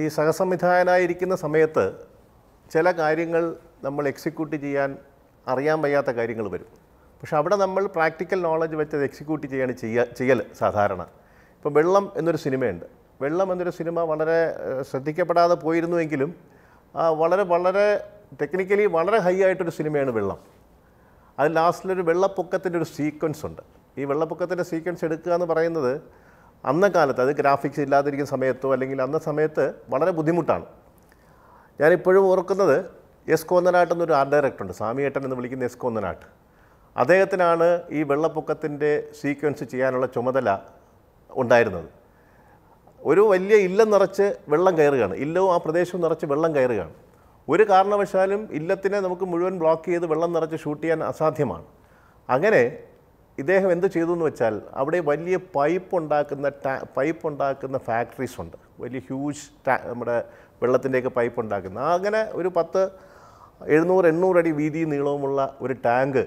ഈ സഹസംവിധായകനായിരിക്കുന്ന സമയത്ത് ചില കാര്യങ്ങൾ നമ്മൾ എക്സിക്യൂട്ട് ചെയ്യാൻ അറിയാൻ വയ്യാത്ത കാര്യങ്ങൾ വരും പക്ഷെ അവിടെ നമ്മൾ പ്രാക്ടിക്കൽ നോളജ് വെച്ചത് എക്സിക്യൂട്ട് ചെയ്യാണ് ചെയ്യുക ചെയ്യൽ സാധാരണ ഇപ്പോൾ വെള്ളം എന്നൊരു സിനിമയുണ്ട് വെള്ളം എന്നൊരു സിനിമ വളരെ ശ്രദ്ധിക്കപ്പെടാതെ പോയിരുന്നുവെങ്കിലും വളരെ വളരെ ടെക്നിക്കലി വളരെ ഹൈ ആയിട്ടൊരു സിനിമയാണ് വെള്ളം അത് ലാസ്റ്റിലൊരു വെള്ളപ്പൊക്കത്തിൻ്റെ ഒരു സീക്വൻസ് ഉണ്ട് ഈ വെള്ളപ്പൊക്കത്തിൻ്റെ സീക്വൻസ് എടുക്കുക എന്ന് പറയുന്നത് അന്ന കാലത്ത് അത് ഗ്രാഫിക്സ് ഇല്ലാതിരിക്കുന്ന സമയത്തോ അല്ലെങ്കിൽ അന്ന സമയത്ത് വളരെ ബുദ്ധിമുട്ടാണ് ഞാനിപ്പോഴും ഓർക്കുന്നത് എസ് കോന്നനാട്ട് എന്നൊരു ആർട്ട് സ്വാമി ഏട്ടൻ എന്ന് വിളിക്കുന്ന എസ് കോന്നനാട്ട് അദ്ദേഹത്തിനാണ് ഈ വെള്ളപ്പൊക്കത്തിൻ്റെ സീക്വൻസ് ചെയ്യാനുള്ള ചുമതല ഉണ്ടായിരുന്നത് ഒരു വലിയ ഇല്ലം നിറച്ച് വെള്ളം കയറുകയാണ് ഇല്ലവും ആ പ്രദേശവും നിറച്ച് വെള്ളം കയറുകയാണ് ഒരു കാരണവശാലും ഇല്ലത്തിനെ നമുക്ക് മുഴുവൻ ബ്ലോക്ക് ചെയ്ത് വെള്ളം നിറച്ച് ഷൂട്ട് ചെയ്യാൻ അസാധ്യമാണ് അങ്ങനെ ഇദ്ദേഹം എന്ത് ചെയ്തു എന്ന് വെച്ചാൽ അവിടെ വലിയ പൈപ്പ് ഉണ്ടാക്കുന്ന ടാ പൈപ്പ് ഉണ്ടാക്കുന്ന ഫാക്ടറീസ് ഉണ്ട് വലിയ ഹ്യൂജ് ടാ നമ്മുടെ വെള്ളത്തിൻ്റെയൊക്കെ പൈപ്പ് ഉണ്ടാക്കുന്ന അങ്ങനെ ഒരു പത്ത് എഴുന്നൂറ് അടി വീതി നീളവുമുള്ള ഒരു ടാങ്ക്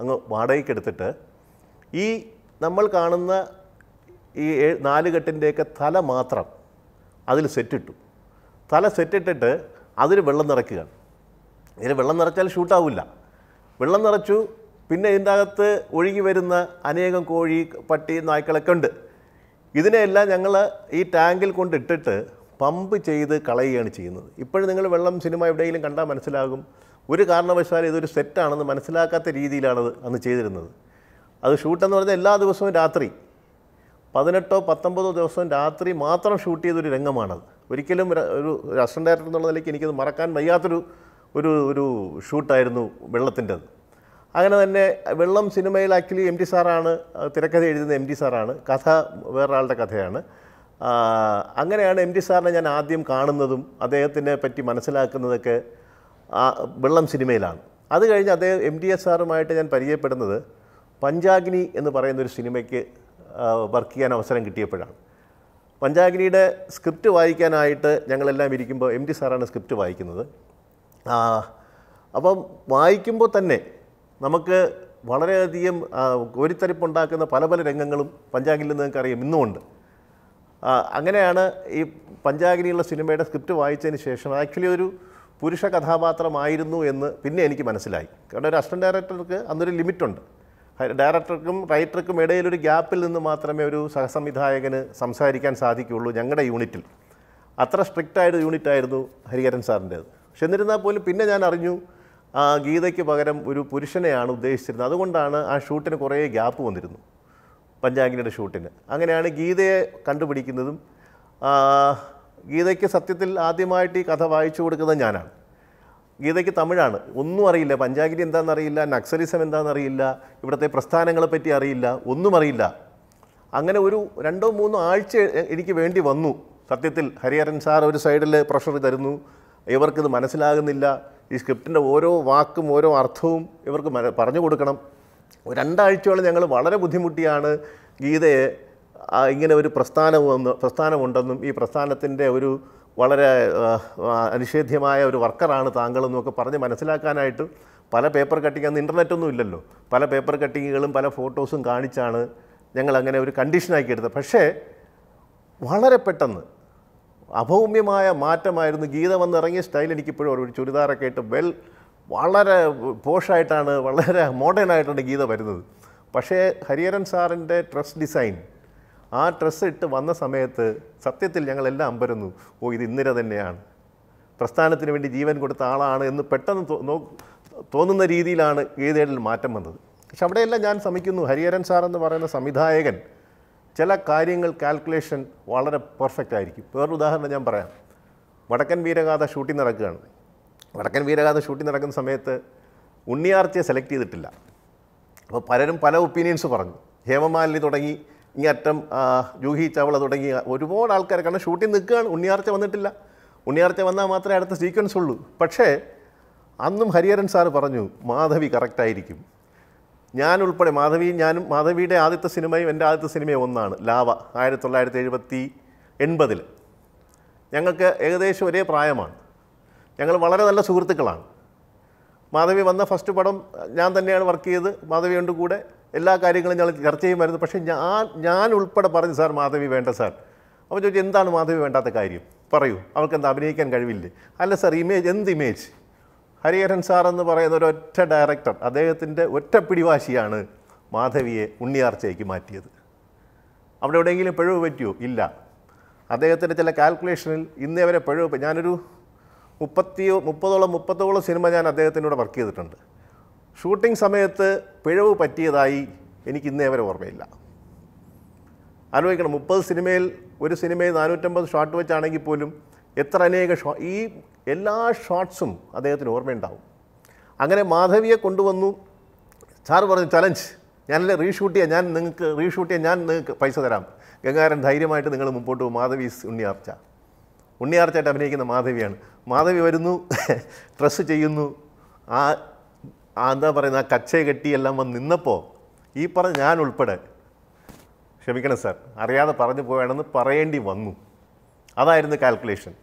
അങ്ങ് വാടകയ്ക്കെടുത്തിട്ട് ഈ നമ്മൾ കാണുന്ന ഈ നാലുകെട്ടിൻ്റെയൊക്കെ തല മാത്രം അതിൽ സെറ്റിട്ടു തല സെറ്റിട്ടിട്ട് അതിൽ വെള്ളം നിറയ്ക്കുകയാണ് ഇതിൽ വെള്ളം നിറച്ചാൽ ഷൂട്ടാവില്ല വെള്ളം നിറച്ചു പിന്നെ ഇതിൻ്റെ അകത്ത് ഒഴുകി വരുന്ന അനേകം കോഴി പട്ടി നായ്ക്കളൊക്കെ ഉണ്ട് ഇതിനെയെല്ലാം ഞങ്ങൾ ഈ ടാങ്കിൽ കൊണ്ടിട്ടിട്ട് പമ്പ് ചെയ്ത് കളയുകയാണ് ചെയ്യുന്നത് ഇപ്പോഴും നിങ്ങൾ വെള്ളം സിനിമ എവിടെയെങ്കിലും കണ്ടാൽ മനസ്സിലാകും ഒരു കാരണവശാലും ഇതൊരു സെറ്റാണെന്ന് മനസ്സിലാക്കാത്ത രീതിയിലാണത് അന്ന് ചെയ്തിരുന്നത് അത് ഷൂട്ടെന്ന് പറഞ്ഞാൽ എല്ലാ ദിവസവും രാത്രി പതിനെട്ടോ പത്തൊമ്പതോ ദിവസം രാത്രി മാത്രം ഷൂട്ട് ചെയ്തൊരു രംഗമാണത് ഒരിക്കലും ഒരു അസിസ്റ്റൻ്റ് ഡയറക്ടർ എന്നുള്ള നിലയ്ക്ക് എനിക്കത് മറക്കാൻ വയ്യാത്തൊരു ഒരു ഒരു ഷൂട്ടായിരുന്നു വെള്ളത്തിൻ്റെത് അങ്ങനെ തന്നെ വെള്ളം സിനിമയിൽ ആക്ച്വലി എം ടി സാറാണ് തിരക്കഥ എഴുതുന്ന എം ടി സാറാണ് കഥ വേറൊരാളുടെ കഥയാണ് അങ്ങനെയാണ് എം ടി സാറിനെ ഞാൻ ആദ്യം കാണുന്നതും അദ്ദേഹത്തിനെ പറ്റി മനസ്സിലാക്കുന്നതൊക്കെ വെള്ളം സിനിമയിലാണ് അത് കഴിഞ്ഞ് അദ്ദേഹം എം ടി എസ് സാറുമായിട്ട് ഞാൻ പരിചയപ്പെടുന്നത് പഞ്ചാഗ്നി എന്ന് പറയുന്നൊരു സിനിമയ്ക്ക് വർക്ക് ചെയ്യാൻ അവസരം കിട്ടിയപ്പോഴാണ് പഞ്ചാഗ്നിയുടെ സ്ക്രിപ്റ്റ് വായിക്കാനായിട്ട് ഞങ്ങളെല്ലാം ഇരിക്കുമ്പോൾ എം ടി സാറാണ് സ്ക്രിപ്റ്റ് വായിക്കുന്നത് അപ്പം വായിക്കുമ്പോൾ തന്നെ നമുക്ക് വളരെയധികം കോരിത്തരിപ്പുണ്ടാക്കുന്ന പല പല രംഗങ്ങളും പഞ്ചാഗിനിൽ നിന്ന് അറിയാം ഇന്നുമുണ്ട് അങ്ങനെയാണ് ഈ പഞ്ചാഗിനിയുള്ള സിനിമയുടെ സ്ക്രിപ്റ്റ് വായിച്ചതിന് ശേഷം ആക്ച്വലി ഒരു പുരുഷ കഥാപാത്രമായിരുന്നു എന്ന് പിന്നെ എനിക്ക് മനസ്സിലായി കാരണം ഒരു അസിസ്റ്റന്റ് ഡയറക്ടർക്ക് അന്നൊരു ലിമിറ്റുണ്ട് ഡയറക്ടർക്കും റൈറ്റർക്കും ഇടയിലൊരു ഗ്യാപ്പിൽ നിന്ന് മാത്രമേ ഒരു സഹസംവിധായകന് സംസാരിക്കാൻ സാധിക്കുകയുള്ളൂ ഞങ്ങളുടെ യൂണിറ്റിൽ അത്ര സ്ട്രിക്റ്റായൊരു യൂണിറ്റായിരുന്നു ഹരിഹരൻ സാറിൻ്റേത് പക്ഷെ എന്നിരുന്നാൽ പോലും പിന്നെ ഞാൻ അറിഞ്ഞു ആ ഗീതയ്ക്ക് പകരം ഒരു പുരുഷനെയാണ് ഉദ്ദേശിച്ചിരുന്നത് അതുകൊണ്ടാണ് ആ ഷൂട്ടിന് കുറേ ഗ്യാപ്പ് വന്നിരുന്നു പഞ്ചാഗ്നിയുടെ ഷൂട്ടിന് അങ്ങനെയാണ് ഗീതയെ കണ്ടുപിടിക്കുന്നതും ഗീതയ്ക്ക് സത്യത്തിൽ ആദ്യമായിട്ട് ഈ കഥ വായിച്ചു കൊടുക്കുന്നത് ഞാനാണ് ഗീതയ്ക്ക് തമിഴാണ് ഒന്നും അറിയില്ല പഞ്ചാഗിരി എന്താണെന്നറിയില്ല നക്സലിസം എന്താണെന്നറിയില്ല ഇവിടുത്തെ പ്രസ്ഥാനങ്ങളെ പറ്റി അറിയില്ല ഒന്നും അറിയില്ല അങ്ങനെ ഒരു രണ്ടോ മൂന്നോ ആഴ്ച എനിക്ക് വേണ്ടി വന്നു സത്യത്തിൽ ഹരിഹരൻ സാർ ഒരു സൈഡിൽ പ്രഷർ തരുന്നു ഇവർക്കിത് മനസ്സിലാകുന്നില്ല ഈ സ്ക്രിപ്റ്റിൻ്റെ ഓരോ വാക്കും ഓരോ അർത്ഥവും ഇവർക്ക് പറഞ്ഞു കൊടുക്കണം രണ്ടാഴ്ചയോളം ഞങ്ങൾ വളരെ ബുദ്ധിമുട്ടിയാണ് ഗീതയെ ഇങ്ങനെ ഒരു പ്രസ്ഥാനമെന്ന് പ്രസ്ഥാനമുണ്ടെന്നും ഈ പ്രസ്ഥാനത്തിൻ്റെ ഒരു വളരെ അനിഷേധ്യമായ ഒരു വർക്കറാണ് താങ്കളെന്നൊക്കെ പറഞ്ഞ് മനസ്സിലാക്കാനായിട്ട് പല പേപ്പർ കട്ടിങ് അന്ന് ഇൻ്റർനെറ്റൊന്നും ഇല്ലല്ലോ പല പേപ്പർ കട്ടിങ്ങുകളും പല ഫോട്ടോസും കാണിച്ചാണ് ഞങ്ങൾ അങ്ങനെ ഒരു കണ്ടീഷനാക്കി എടുത്തത് പക്ഷേ വളരെ പെട്ടെന്ന് അഭൗമ്യമായ മാറ്റമായിരുന്നു ഗീത വന്നിറങ്ങിയ സ്റ്റൈൽ എനിക്കിപ്പോഴും ഒരു ചുരിദാറൊക്കെ ആയിട്ട് വെൽ വളരെ പോഷായിട്ടാണ് വളരെ മോഡേൺ ആയിട്ടാണ് ഗീത വരുന്നത് പക്ഷേ ഹരിഹരൻ സാറിൻ്റെ ഡ്രസ് ഡിസൈൻ ആ ഡ്രസ്സ് ഇട്ട് വന്ന സമയത്ത് സത്യത്തിൽ ഞങ്ങളെല്ലാം അമ്പരുന്നു ഓ ഇത് ഇന്നിര തന്നെയാണ് പ്രസ്ഥാനത്തിന് വേണ്ടി ജീവൻ കൊടുത്ത ആളാണ് എന്ന് പെട്ടെന്ന് തോന്നുന്ന രീതിയിലാണ് ഗീതയിൽ മാറ്റം വന്നത് പക്ഷെ അവിടെയെല്ലാം ഞാൻ ശ്രമിക്കുന്നു ഹരിഹരൻ സാർ എന്ന് പറയുന്ന സംവിധായകൻ ചില കാര്യങ്ങൾ കാൽക്കുലേഷൻ വളരെ പെർഫെക്റ്റ് ആയിരിക്കും വേറൊരു ഉദാഹരണം ഞാൻ പറയാം വടക്കൻ വീരഗാഥ ഷൂട്ടിംഗ് നടക്കുകയാണ് വടക്കൻ വീരഗാഥ ഷൂട്ടിംഗ് നടക്കുന്ന സമയത്ത് ഉണ്ണിയാർച്ചയെ സെലക്ട് ചെയ്തിട്ടില്ല അപ്പോൾ പലരും പല ഒപ്പീനിയൻസ് പറഞ്ഞു ഹേമമാലിനി തുടങ്ങി ഇങ്ങനെ അറ്റം ജൂഹി ചവള തുടങ്ങി ഒരുപാട് ആൾക്കാർ കാരണം ഷൂട്ടിംഗ് നിൽക്കുകയാണ് ഉണ്ണിയാർച്ച വന്നിട്ടില്ല ഉണ്ണിയാർച്ച വന്നാൽ മാത്രമേ അടുത്ത സീക്വൻസ് ഉള്ളൂ പക്ഷേ അന്നും ഹരിഹരൻ സാറ് പറഞ്ഞു മാധവി കറക്റ്റായിരിക്കും ഞാൻ ഉൾപ്പെടെ മാധവി ഞാനും മാധവിയുടെ ആദ്യത്തെ സിനിമയും എൻ്റെ ആദ്യത്തെ സിനിമയും ഒന്നാണ് ലാവ ആയിരത്തി തൊള്ളായിരത്തി എഴുപത്തി എൺപതിൽ ഞങ്ങൾക്ക് ഏകദേശം ഒരേ പ്രായമാണ് ഞങ്ങൾ വളരെ നല്ല സുഹൃത്തുക്കളാണ് മാധവി വന്ന ഫസ്റ്റ് പടം ഞാൻ തന്നെയാണ് വർക്ക് ചെയ്ത് മാധവിയുണ്ട് കൂടെ എല്ലാ കാര്യങ്ങളും ഞങ്ങൾ ചർച്ച ചെയ്യുമായിരുന്നു പക്ഷേ ഞാൻ ഞാൻ ഉൾപ്പെടെ പറഞ്ഞു സാർ മാധവി വേണ്ട സാർ അപ്പോൾ ചോദിച്ചു എന്താണ് മാധവി വേണ്ടാത്ത കാര്യം പറയൂ അവൾക്ക് എന്താ അഭിനയിക്കാൻ കഴിവില്ലേ അല്ല സാർ ഇമേജ് എന്ത് ഇമേജ് ഹരിഹരൻ സാർ എന്ന് പറയുന്ന ഒരു ഒറ്റ ഡയറക്ടർ അദ്ദേഹത്തിൻ്റെ ഒറ്റ പിടിവാശിയാണ് മാധവിയെ ഉണ്ണിയാർച്ചയ്ക്ക് മാറ്റിയത് അവിടെ എവിടെയെങ്കിലും പിഴവ് പറ്റിയോ ഇല്ല അദ്ദേഹത്തിൻ്റെ ചില കാൽക്കുലേഷനിൽ ഇന്നേ വരെ പിഴവ് ഞാനൊരു മുപ്പത്തിയോ മുപ്പതോളം മുപ്പത്തോളം സിനിമ ഞാൻ അദ്ദേഹത്തിനോട് വർക്ക് ചെയ്തിട്ടുണ്ട് ഷൂട്ടിംഗ് സമയത്ത് പിഴവ് പറ്റിയതായി എനിക്ക് ഇന്നേ വരെ ഓർമ്മയില്ല ആലോചിക്കണം മുപ്പത് സിനിമയിൽ ഒരു സിനിമയിൽ നാനൂറ്റമ്പത് ഷോട്ട് വെച്ചാണെങ്കിൽ പോലും എത്ര അനേക ഷോ ഈ എല്ലാ ഷോട്ട്സും അദ്ദേഹത്തിന് ഓർമ്മയുണ്ടാവും അങ്ങനെ മാധവിയെ കൊണ്ടുവന്നു സാറ് പറഞ്ഞു ചലഞ്ച് ഞാനല്ലേ റീഷൂട്ട് ചെയ്യാം ഞാൻ നിങ്ങൾക്ക് റീഷൂട്ട് ചെയ്യാം ഞാൻ നിങ്ങൾക്ക് പൈസ തരാം ഗംഗാരൻ ധൈര്യമായിട്ട് നിങ്ങൾ മുമ്പോട്ട് പോകും മാധവി ഉണ്ണിയാർച്ച ഉണ്ണിയാർച്ചായിട്ട് അഭിനയിക്കുന്ന മാധവിയാണ് മാധവി വരുന്നു ഡ്രസ്സ് ചെയ്യുന്നു ആ എന്താ പറയുന്ന ആ കെട്ടി കെട്ടിയെല്ലാം വന്ന് നിന്നപ്പോൾ ഈ പറഞ്ഞ ഞാൻ ഉൾപ്പെടെ ക്ഷമിക്കണം സാർ അറിയാതെ പറഞ്ഞു പോയാണെന്ന് പറയേണ്ടി വന്നു അതായിരുന്നു കാൽക്കുലേഷൻ